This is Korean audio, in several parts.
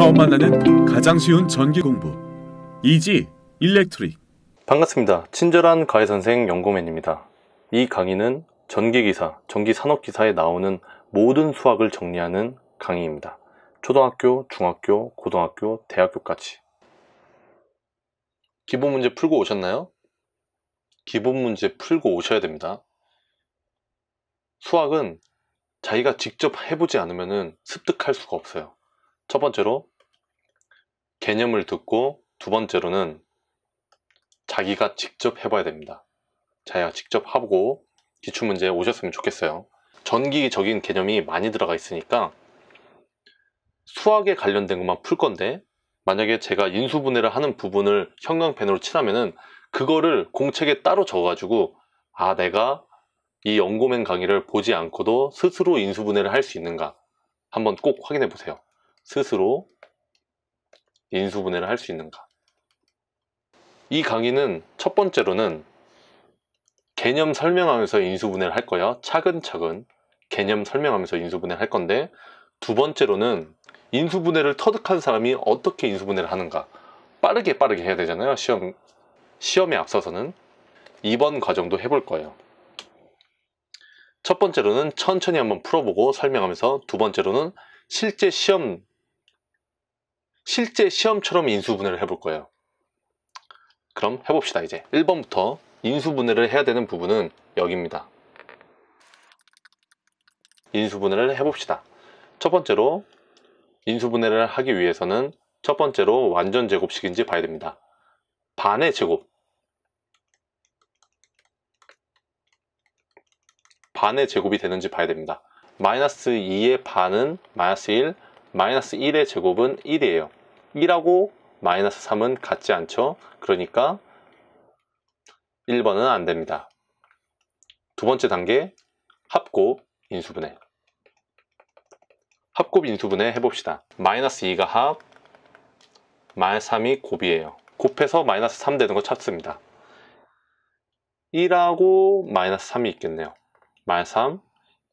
처음 만나는 가장 쉬운 전기 공부 이지 일렉트릭 반갑습니다. 친절한 과외 선생 연고맨입니다. 이 강의는 전기기사, 전기산업기사에 나오는 모든 수학을 정리하는 강의입니다. 초등학교, 중학교, 고등학교, 대학교까지 기본 문제 풀고 오셨나요? 기본 문제 풀고 오셔야 됩니다. 수학은 자기가 직접 해보지 않으면 습득할 수가 없어요. 첫 번째로 개념을 듣고 두 번째로는 자기가 직접 해봐야 됩니다. 자기가 직접 하고 기출문제 오셨으면 좋겠어요. 전기적인 개념이 많이 들어가 있으니까 수학에 관련된 것만 풀 건데 만약에 제가 인수분해를 하는 부분을 형광펜으로 칠하면은 그거를 공책에 따로 적어가지고 아 내가 이 연고맨 강의를 보지 않고도 스스로 인수분해를 할 수 있는가 한번 꼭 확인해 보세요. 스스로 인수분해를 할 수 있는가 이 강의는 첫 번째로는 개념 설명하면서 인수분해를 할거예요 차근차근 개념 설명하면서 인수분해를 할 건데 두 번째로는 인수분해를 터득한 사람이 어떻게 인수분해를 하는가 빠르게 빠르게 해야 되잖아요 시험 시험에 앞서서는 이번 과정도 해볼 거예요 첫 번째로는 천천히 한번 풀어보고 설명하면서 두 번째로는 실제 시험 실제 시험처럼 인수분해를 해볼 거예요. 그럼 해봅시다 이제 1번부터 인수분해를 해야 되는 부분은 여기입니다. 인수분해를 해봅시다. 첫 번째로 인수분해를 하기 위해서는 첫 번째로 완전 제곱식인지 봐야 됩니다. 반의 제곱 반의 제곱이 되는지 봐야 됩니다. 마이너스 2의 반은 마이너스 1, 마이너스 1의 제곱은 1이에요. 1하고 마이너스 3은 같지 않죠? 그러니까 1번은 안 됩니다. 두 번째 단계, 합곱 인수분해. 합곱 인수분해 해봅시다. 마이너스 2가 합, 마이너스 3이 곱이에요. 곱해서 마이너스 3 되는 거 찾습니다. 1하고 마이너스 3이 있겠네요. 마이너스 3,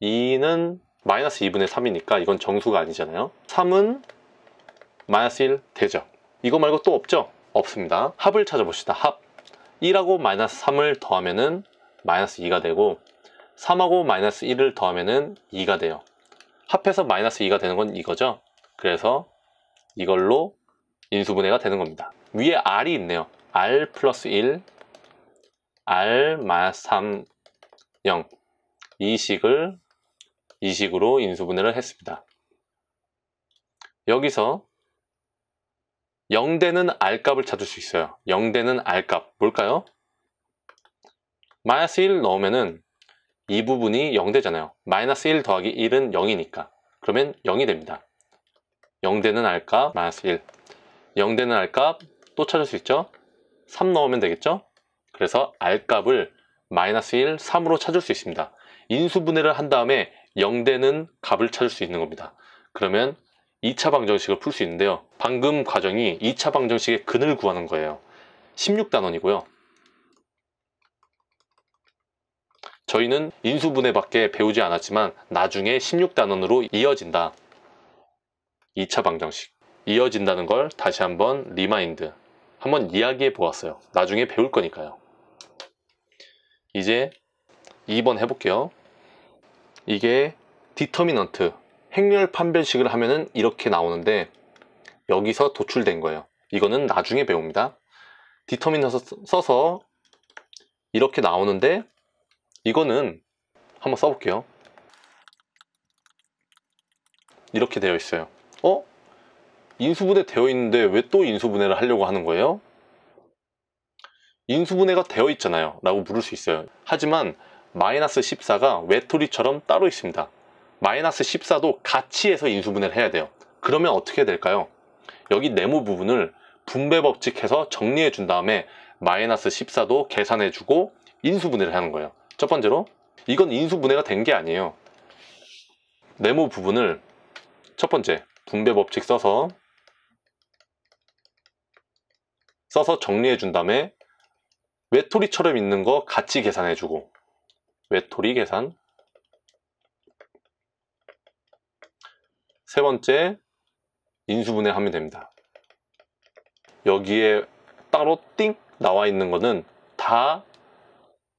2는 마이너스 2분의 3이니까 이건 정수가 아니잖아요 3은 마이너스 1 되죠 이거 말고 또 없죠? 없습니다 합을 찾아봅시다 합 1하고 마이너스 3을 더하면은 마이너스 2가 되고 3하고 마이너스 1을 더하면은 2가 돼요 합해서 마이너스 2가 되는 건 이거죠 그래서 이걸로 인수분해가 되는 겁니다 위에 r이 있네요 r 플러스 1 r 마이너스 3 0 이 식을 이 식으로 인수분해를 했습니다. 여기서 0대는 R값을 찾을 수 있어요. 0대는 R값 뭘까요? 마이너스 1 넣으면은 이 부분이 0대잖아요. 마이너스 1 더하기 1은 0이니까 그러면 0이 됩니다. 0대는 R값 마이너스 1 0대는 R값 또 찾을 수 있죠? 3 넣으면 되겠죠? 그래서 R값을 마이너스 1, 3으로 찾을 수 있습니다. 인수분해를 한 다음에 0대는 값을 찾을 수 있는 겁니다. 그러면 2차 방정식을 풀 수 있는데요. 방금 과정이 2차 방정식의 근을 구하는 거예요. 16단원이고요. 저희는 인수분해밖에 배우지 않았지만 나중에 16단원으로 이어진다. 2차 방정식. 이어진다는 걸 다시 한번 리마인드. 한번 이야기해 보았어요. 나중에 배울 거니까요. 이제 2번 해볼게요. 이게 디터미넌트 행렬 판별식을 하면은 이렇게 나오는데 여기서 도출된 거예요 이거는 나중에 배웁니다 디터미너스 써서 이렇게 나오는데 이거는 한번 써볼게요 이렇게 되어 있어요 어? 인수분해 되어 있는데 왜 또 인수분해를 하려고 하는 거예요? 인수분해가 되어 있잖아요 라고 물을 수 있어요 하지만 마이너스 14가 외톨이처럼 따로 있습니다. 마이너스 14도 같이 해서 인수분해를 해야 돼요. 그러면 어떻게 될까요? 여기 네모 부분을 분배법칙해서 정리해 준 다음에 마이너스 14도 계산해 주고 인수분해를 하는 거예요. 첫 번째로 이건 인수분해가 된 게 아니에요. 네모 부분을 첫 번째 분배법칙 써서 써서 정리해 준 다음에 외톨이처럼 있는 거 같이 계산해 주고 외톨이 계산 세 번째 인수분해 하면 됩니다 여기에 따로 띵 나와 있는 거는 다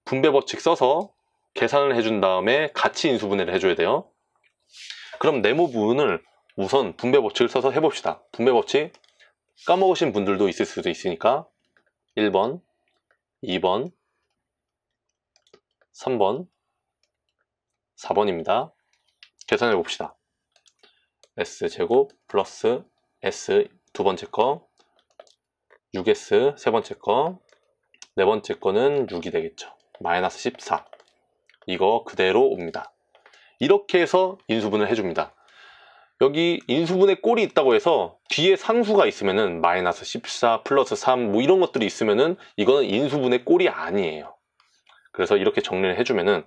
분배 법칙 써서 계산을 해준 다음에 같이 인수분해를 해줘야 돼요 그럼 네모 부분을 우선 분배 법칙을 써서 해봅시다 분배 법칙 까먹으신 분들도 있을 수도 있으니까 1번, 2번, 3번, 4번입니다. 계산해 봅시다. s제곱 플러스 s 두 번째 거, 6s 세 번째 거, 네 번째 거는 6이 되겠죠. 마이너스 14. 이거 그대로 옵니다. 이렇게 해서 인수분을 해줍니다. 여기 인수분의 꼴이 있다고 해서 뒤에 상수가 있으면은 마이너스 14, 플러스 3뭐 이런 것들이 있으면은 이거는 인수분의 꼴이 아니에요. 그래서 이렇게 정리를 해주면은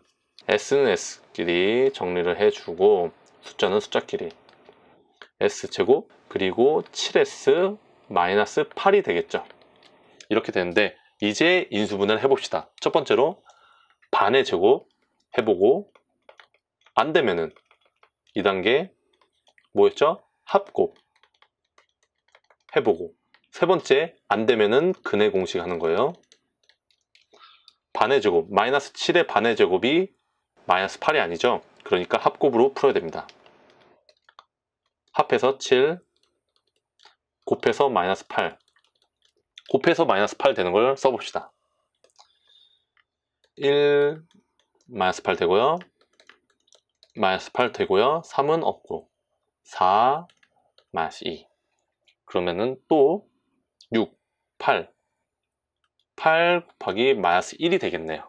S는 S끼리 정리를 해주고 숫자는 숫자끼리 S제곱 그리고 7S 8이 되겠죠. 이렇게 되는데 이제 인수분해 해봅시다. 첫 번째로 반의 제곱 해보고 안 되면은 2단계 뭐였죠? 합곱 해보고 세 번째 안 되면은 근의 공식 하는 거예요. 반의 제곱, 마이너스 7의 반의 제곱이 마이너스 8이 아니죠. 그러니까 합곱으로 풀어야 됩니다. 합해서 7, 곱해서 마이너스 8, 곱해서 마이너스 8 되는 걸 써봅시다. 1, 마이너스 8 되고요. 마이너스 8 되고요. 3은 없고 4, 마이너스 2. 그러면은 또 6, 8, 8 곱하기 마이너스 1이 되겠네요.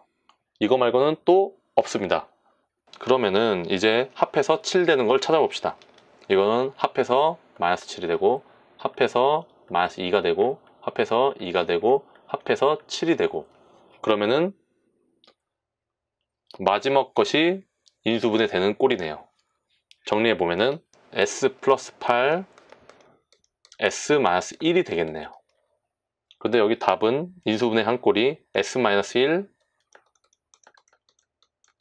이거 말고는 또 없습니다. 그러면은 이제 합해서 7 되는 걸 찾아봅시다. 이거는 합해서 마이너스 7이 되고 합해서 마이너스 2가 되고 합해서 2가 되고 합해서 7이 되고 그러면은 마지막 것이 인수분해 되는 꼴이네요. 정리해 보면은 s 플러스 8 s 마이너스 1이 되겠네요. 근데 여기 답은 인수분의한 꼴이 s-1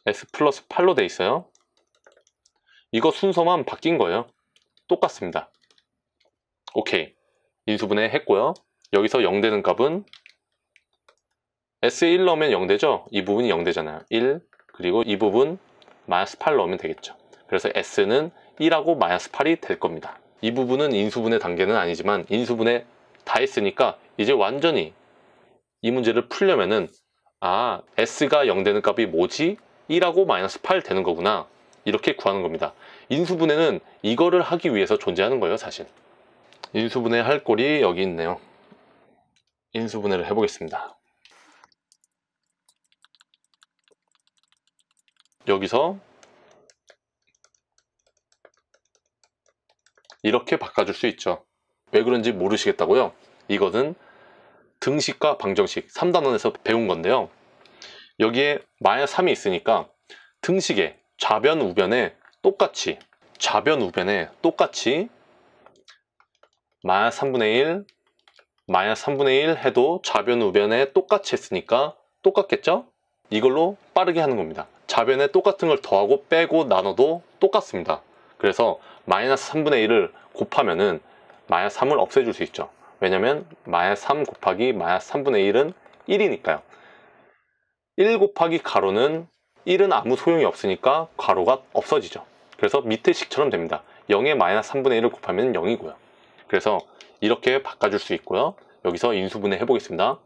s 플러스 8로 돼 있어요. 이거 순서만 바뀐 거예요. 똑같습니다. 오케이. 인수분해 했고요. 여기서 0 되는 값은 S1 넣으면 0 되죠? 이 부분이 0 되잖아요. 1 그리고 이 부분 마이너스 8 넣으면 되겠죠. 그래서 S는 1하고 마이너스 8이 될 겁니다. 이 부분은 인수분해 단계는 아니지만 인수분해 다 했으니까 이제 완전히 이 문제를 풀려면은 아 s가 0 되는 값이 뭐지? 1하고 마이너스 8 되는 거구나 이렇게 구하는 겁니다. 인수분해는 이거를 하기 위해서 존재하는 거예요 사실. 인수분해 할 꼴이 여기 있네요. 인수분해를 해보겠습니다. 여기서 이렇게 바꿔줄 수 있죠. 왜 그런지 모르시겠다고요? 이거는 등식과 방정식 3단원에서 배운 건데요. 여기에 마이너스 3이 있으니까 등식의 좌변 우변에 똑같이 좌변 우변에 똑같이 마이너스 3분의 1 마이너스 3분의 1 해도 좌변 우변에 똑같이 했으니까 똑같겠죠? 이걸로 빠르게 하는 겁니다. 좌변에 똑같은 걸 더하고 빼고 나눠도 똑같습니다. 그래서 마이너스 3분의 1을 곱하면은 마이너 3을 없애줄 수 있죠. 왜냐면 마이너3 곱하기 마이너 3분의 1은 1이니까요. 1 곱하기 가로는 1은 아무 소용이 없으니까 가로가 없어지죠. 그래서 밑에 식처럼 됩니다. 0에 마이너 3분의 1을 곱하면 0이고요. 그래서 이렇게 바꿔줄 수 있고요. 여기서 인수분해 해보겠습니다.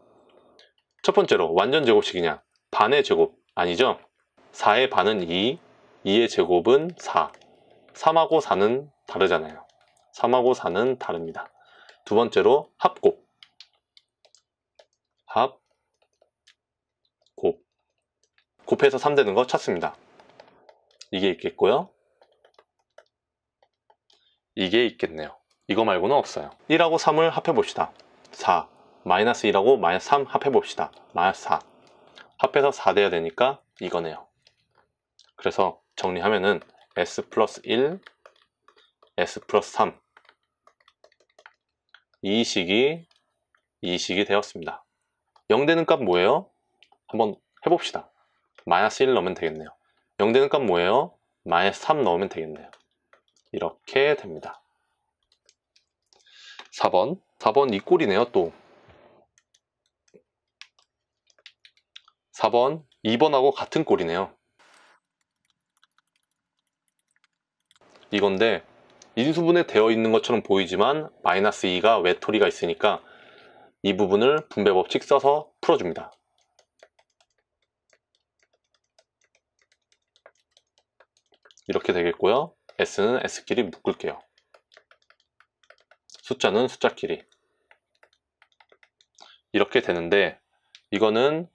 첫 번째로 완전 제곱식이냐? 반의 제곱 아니죠? 4의 반은 2, 2의 제곱은 4, 3하고 4는 다르잖아요. 3하고 4는 다릅니다. 두 번째로 합곱. 합, 곱. 곱해서 3 되는 거 찾습니다. 이게 있겠고요. 이게 있겠네요. 이거 말고는 없어요. 1하고 3을 합해봅시다. 4, 마이너스 1하고 마이너스 3 합해봅시다. 마이너스 4. 합해서 4 돼야 되니까 이거네요. 그래서 정리하면은 s 플러스 1, s 플러스 3이 식이 이 식이 되었습니다. 0 되는 값 뭐예요? 한번 해봅시다. 마이너스 1 넣으면 되겠네요. 0 되는 값 뭐예요? 마이너스 3 넣으면 되겠네요. 이렇게 됩니다. 4번 4번 이 꼴이네요 또 4번 2번하고 같은 꼴이네요 이건데 인수분해 되어 있는 것처럼 보이지만 마이너스 2가 외톨이가 있으니까 이 부분을 분배법칙 써서 풀어줍니다. 이렇게 되겠고요. S는 S끼리 묶을게요. 숫자는 숫자끼리. 이렇게 되는데 이거는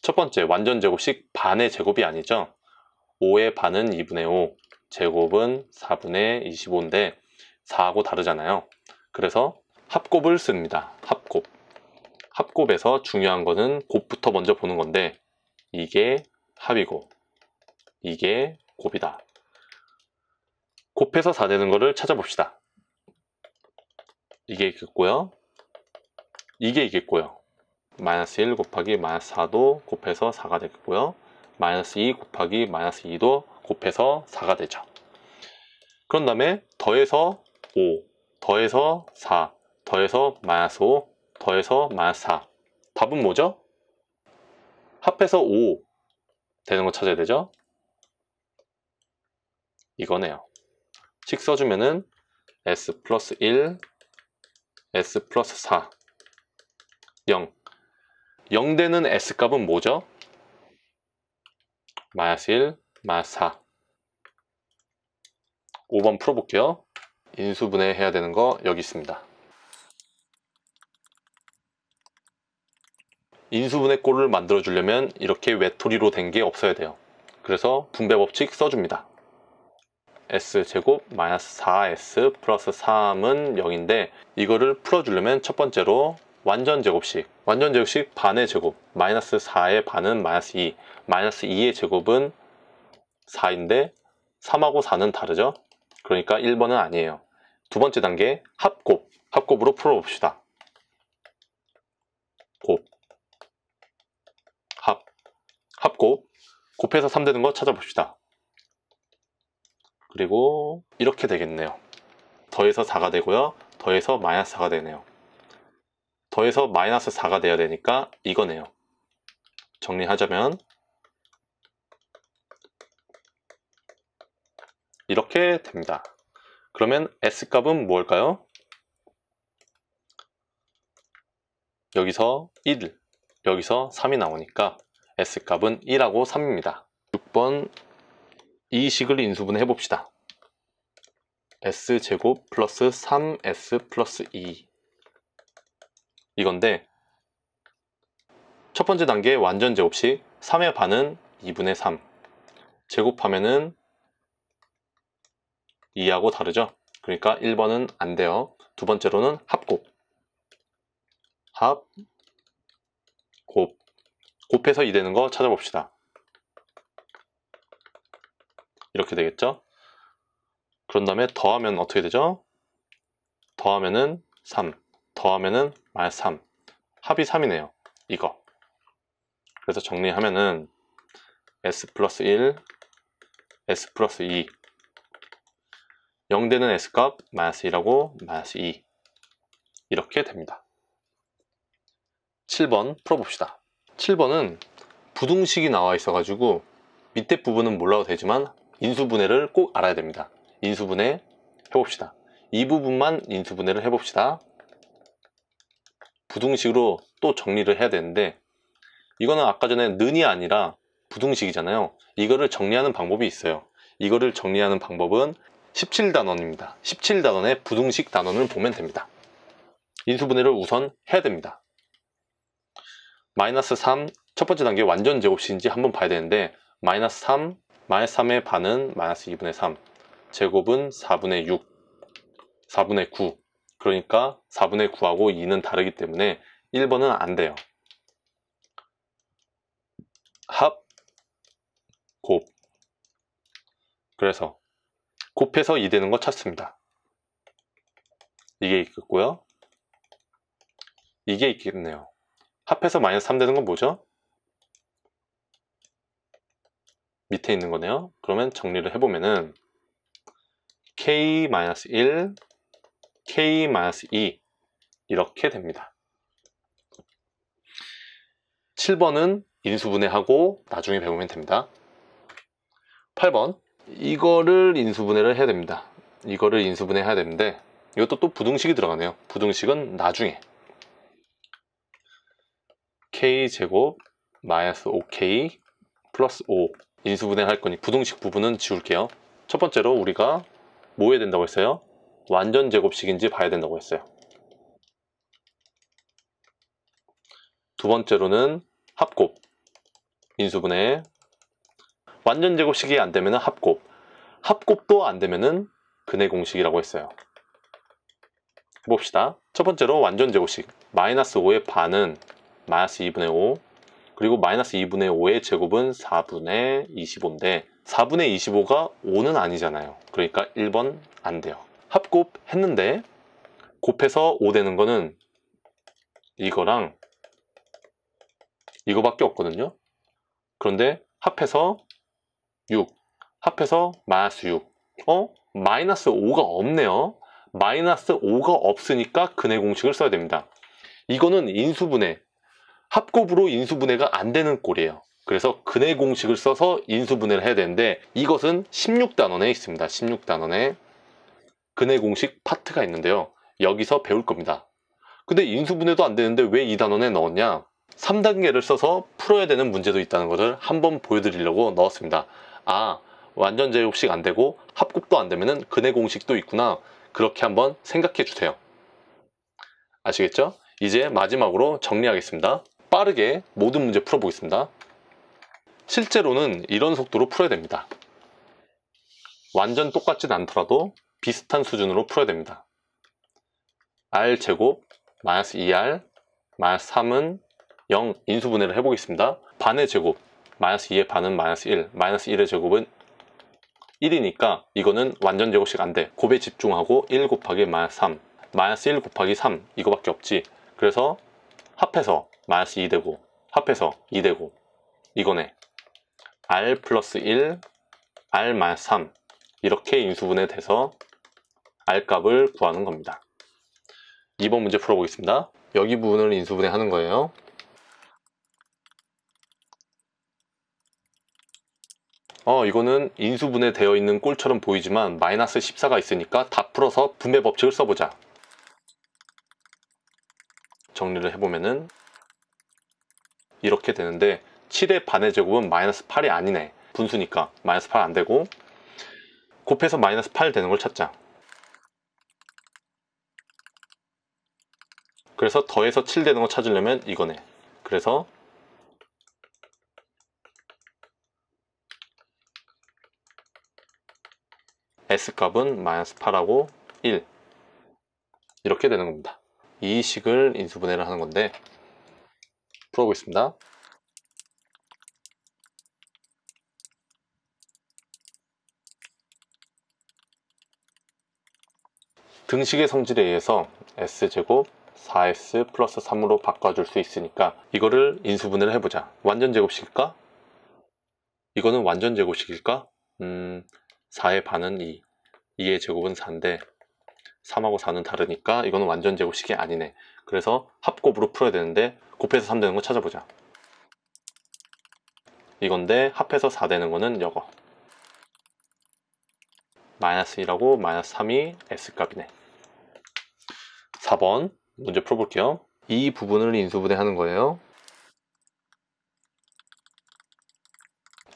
첫 번째 완전 제곱식 반의 제곱이 아니죠. 5의 반은 2분의 5, 제곱은 4분의 25인데 4하고 다르잖아요. 그래서 합곱을 씁니다. 합곱. 합곱에서 중요한 거는 곱부터 먼저 보는 건데 이게 합이고 이게 곱이다. 곱해서 4 되는 거를 찾아봅시다. 이게 있겠고요. 이게 있겠고요. 마이너스 1 곱하기 마이너스 4도 곱해서 4가 되겠고요. 마이너스 2 곱하기 마이너스 2도 곱해서 4가 되죠. 그런 다음에 더해서 5, 더해서 4, 더해서 마이너스 5, 더해서 마이너스 4. 답은 뭐죠? 합해서 5 되는 거 찾아야 되죠? 이거네요. 식 써주면은 s 플러스 1, s 플러스 4, 0. 0 되는 s값은 뭐죠? 마이너스 1, 마이너스 4. 5번 풀어볼게요. 인수분해 해야 되는 거 여기 있습니다. 인수분해 꼴을 만들어 주려면 이렇게 외톨이로 된 게 없어야 돼요. 그래서 분배 법칙 써줍니다. s제곱 마이너스 4s 플러스 3은 0인데 이거를 풀어주려면 첫 번째로 완전 제곱식 완전 제곱식 반의 제곱 마이너스 4의 반은 마이너스 2 마이너스 2의 제곱은 4인데 3하고 4는 다르죠 그러니까 1번은 아니에요. 두 번째 단계 합곱. 합곱으로 풀어봅시다. 곱. 합. 합곱. 곱해서 3 되는 거 찾아봅시다. 그리고 이렇게 되겠네요. 더해서 4가 되고요. 더해서 마이너스 4가 되네요. 더해서 마이너스 4가 되어야 되니까 이거네요. 정리하자면 이렇게 됩니다. 그러면 S값은 뭘까요? 여기서 1, 여기서 3이 나오니까 S값은 1하고 3입니다. 6번 이 식을 인수분해 봅시다 S제곱 플러스 3S 플러스 2 이건데 첫 번째 단계 완전 제곱식 3의 반은 2분의 3 제곱하면은 2하고 다르죠? 그러니까 1번은 안 돼요. 두 번째로는 합곱. 합, 곱. 곱해서 2 되는 거 찾아봅시다. 이렇게 되겠죠? 그런 다음에 더하면 어떻게 되죠? 더하면은 3, 더하면은 마이너스 3. 합이 3이네요. 이거. 그래서 정리하면은 s 플러스 1, s 플러스 2 0되는 S값 마이너스 1하고 마이너스 2 이렇게 됩니다. 7번 풀어봅시다. 7번은 부등식이 나와 있어 가지고 밑에 부분은 몰라도 되지만 인수분해를 꼭 알아야 됩니다. 인수분해 해봅시다. 이 부분만 인수분해를 해봅시다. 부등식으로 또 정리를 해야 되는데 이거는 아까 전에 는이 아니라 부등식이잖아요. 이거를 정리하는 방법이 있어요. 이거를 정리하는 방법은 17단원입니다. 17단원의 부등식 단원을 보면 됩니다. 인수분해를 우선 해야 됩니다. 마이너스 3, 첫 번째 단계 완전 제곱식인지 한번 봐야 되는데 마이너스 3, 마이너스 3의 반은 마이너스 2분의 3, 제곱은 4분의 6, 4분의 9, 그러니까 4분의 9하고 2는 다르기 때문에 1번은 안 돼요. 합, 곱. 그래서 곱해서 2 되는 거 찾습니다. 이게 있겠고요. 이게 있겠네요. 합해서 마이너스 3 되는 건 뭐죠? 밑에 있는 거네요. 그러면 정리를 해보면은 k-1, k-2 이렇게 됩니다. 7번은 인수분해하고 나중에 배우면 됩니다. 8번 이거를 인수분해를 해야 됩니다 이거를 인수분해 해야 되는데 이것도 또 부등식이 들어가네요 부등식은 나중에 k제곱 마이너스 5k 플러스 5 인수분해 할 거니 부등식 부분은 지울게요 첫 번째로 우리가 뭐 해야 된다고 했어요? 완전 제곱식인지 봐야 된다고 했어요 두 번째로는 합곱 인수분해 완전 제곱식이 안 되면 합곱 합곱도 안 되면은 근해 공식이라고 했어요 봅시다 첫 번째로 완전 제곱식 마이너스 5의 반은 마이너스 2분의 5 그리고 마이너스 2분의 5의 제곱은 4분의 25인데 4분의 25가 5는 아니잖아요 그러니까 1번 안 돼요 합곱 했는데 곱해서 5 되는 거는 이거랑 이거밖에 없거든요 그런데 합해서 6 합해서 마이너스 6 어? 마이너스 5가 없네요 마이너스 5가 없으니까 근해 공식을 써야 됩니다 이거는 인수분해 합곱으로 인수분해가 안 되는 꼴이에요 그래서 근해 공식을 써서 인수분해를 해야 되는데 이것은 16단원에 있습니다 16단원에 근해 공식 파트가 있는데요 여기서 배울 겁니다 근데 인수분해도 안 되는데 왜2 단원에 넣었냐 3단계를 써서 풀어야 되는 문제도 있다는 것을 한번 보여드리려고 넣었습니다 아 완전 제육식안 되고 합곡도안 되면은 근해 공식도 있구나 그렇게 한번 생각해 주세요. 아시겠죠? 이제 마지막으로 정리하겠습니다. 빠르게 모든 문제 풀어보겠습니다. 실제로는 이런 속도로 풀어야 됩니다. 완전 똑같진 않더라도 비슷한 수준으로 풀어야 됩니다. r제곱 마이너스 2r 마이너스 3은 0 인수분해를 해보겠습니다. 반의 제곱 마이너스 2의 반은 마이너스 1, 마이너스 1의 제곱은 1이니까 이거는 완전 제곱식 안 돼. 곱에 집중하고 1 곱하기 마이너스 3, 마이너스 1 곱하기 3 이거밖에 없지. 그래서 합해서 마이너스 2 되고 합해서 2 되고 이거네. r 플러스 1, r 마이너스 3 이렇게 인수분해 돼서 r 값을 구하는 겁니다. 2번 문제 풀어보겠습니다. 여기 부분을 인수분해 하는 거예요. 어 이거는 인수분해 되어 있는 꼴처럼 보이지만 마이너스 14가 있으니까 다 풀어서 분배 법칙을 써보자 정리를 해보면은 이렇게 되는데 7의 반의 제곱은 마이너스 8이 아니네 분수니까 마이너스 8 안되고 곱해서 마이너스 8 되는 걸 찾자 그래서 더해서 7 되는 거 찾으려면 이거네 그래서 S값은 마이너스 8하고 1 이렇게 되는 겁니다. 이 식을 인수분해를 하는 건데 풀어보겠습니다. 등식의 성질에 의해서 s제곱 4s 플러스 3으로 바꿔줄 수 있으니까 이거를 인수분해를 해보자. 완전제곱식일까? 이거는 완전제곱식일까? 음, 4의 반은 2, 2의 제곱은 4인데 3하고 4는 다르니까 이거는 완전 제곱식이 아니네. 그래서 합곱으로 풀어야 되는데 곱해서 3 되는 거 찾아보자. 이건데 합해서 4 되는 거는 이거. 마이너스 1하고 마이너스 3이 S값이네. 4번 문제 풀어볼게요. 이 부분을 인수분해하는 거예요.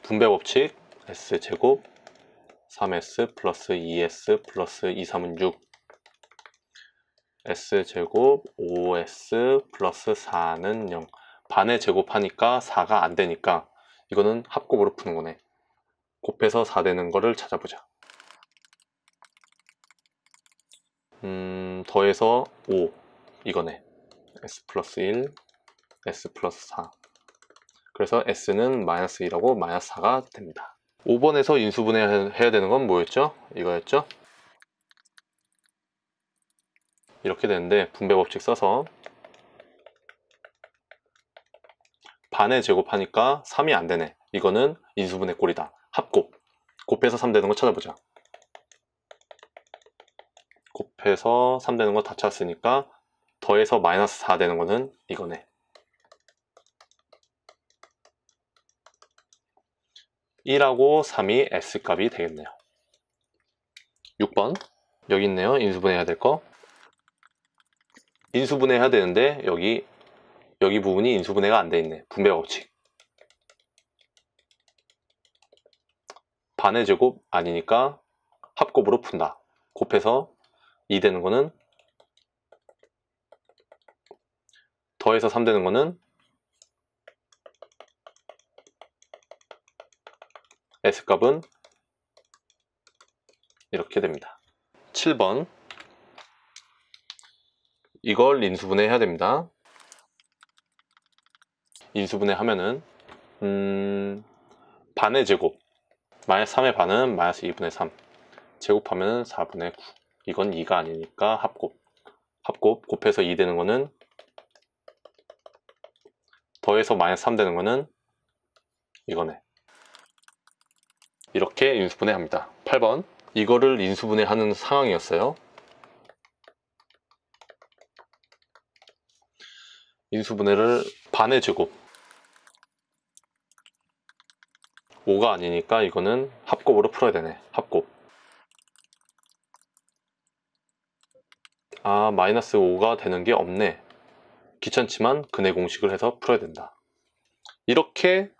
분배 법칙 S제곱 3s 플러스 2s 플러스 2, 3은 6 s제곱 5s 플러스 4는 0 반에 제곱하니까 4가 안 되니까 이거는 합곱으로 푸는 거네 곱해서 4 되는 거를 찾아보자 음 더해서 5 이거네 s 플러스 1 s 플러스 4 그래서 s는 마이너스 2라고 마이너스 4가 됩니다 5번에서 인수분해해야 되는 건 뭐였죠? 이거였죠? 이렇게 되는데 분배 법칙 써서 반에 제곱하니까 3이 안 되네. 이거는 인수분해 꼴이다. 합곱. 곱해서 3 되는 거 찾아보자. 곱해서 3 되는 거 다 찾았으니까 더해서 마이너스 4 되는 거는 이거네. 1하고 3이 S값이 되겠네요. 6번 여기 있네요. 인수분해해야 될 거. 인수분해해야 되는데 여기 여기 부분이 인수분해가 안 돼 있네. 분배 법칙. 반의 제곱 아니니까 합곱으로 푼다. 곱해서 2 되는 거는 더해서 3 되는 거는 S값은 이렇게 됩니다. 7번 이걸 인수분해해야 됩니다. 인수분해하면은 음, 반의 제곱 마이너스 3의 반은 마이너스 2분의 3 제곱하면 4분의 9 이건 2가 아니니까 합곱 합곱 곱해서 2 되는 거는 더해서 마이너스 3 되는 거는 이거네 이렇게 인수분해합니다 8번 이거를 인수분해하는 상황이었어요 인수분해를 반의 제곱 5가 아니니까 이거는 합곱으로 풀어야 되네 합곱 아 마이너스 5가 되는 게 없네 귀찮지만 근해 공식을 해서 풀어야 된다 이렇게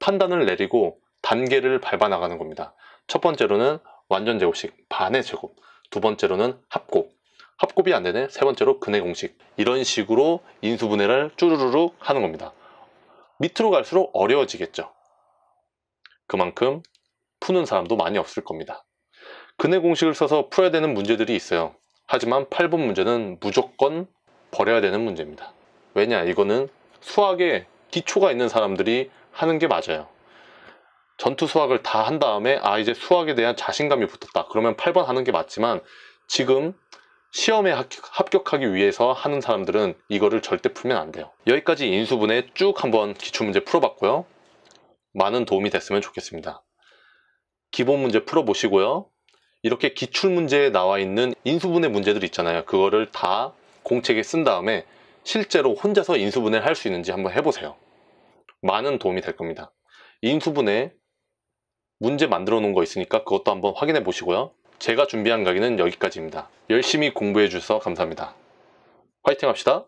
판단을 내리고 단계를 밟아 나가는 겁니다. 첫 번째로는 완전 제곱식, 반의 제곱, 두 번째로는 합곱, 합곱이 안 되네, 세 번째로 근해 공식 이런 식으로 인수분해를 쭈루루룩 하는 겁니다. 밑으로 갈수록 어려워지겠죠. 그만큼 푸는 사람도 많이 없을 겁니다. 근해 공식을 써서 풀어야 되는 문제들이 있어요. 하지만 8번 문제는 무조건 버려야 되는 문제입니다. 왜냐 이거는 수학의 기초가 있는 사람들이 하는 게 맞아요. 전투 수학을 다 한 다음에 아 이제 수학에 대한 자신감이 붙었다 그러면 8번 하는 게 맞지만 지금 시험에 합격하기 위해서 하는 사람들은 이거를 절대 풀면 안 돼요 여기까지 인수분해 쭉 한번 기출문제 풀어봤고요 많은 도움이 됐으면 좋겠습니다 기본 문제 풀어보시고요 이렇게 기출문제에 나와 있는 인수분해 문제들 있잖아요 그거를 다 공책에 쓴 다음에 실제로 혼자서 인수분해를 할수 있는지 한번 해보세요 많은 도움이 될 겁니다 인수분해 문제 만들어 놓은 거 있으니까 그것도 한번 확인해 보시고요. 제가 준비한 강의는 여기까지입니다. 열심히 공부해 주셔서 감사합니다. 화이팅 합시다.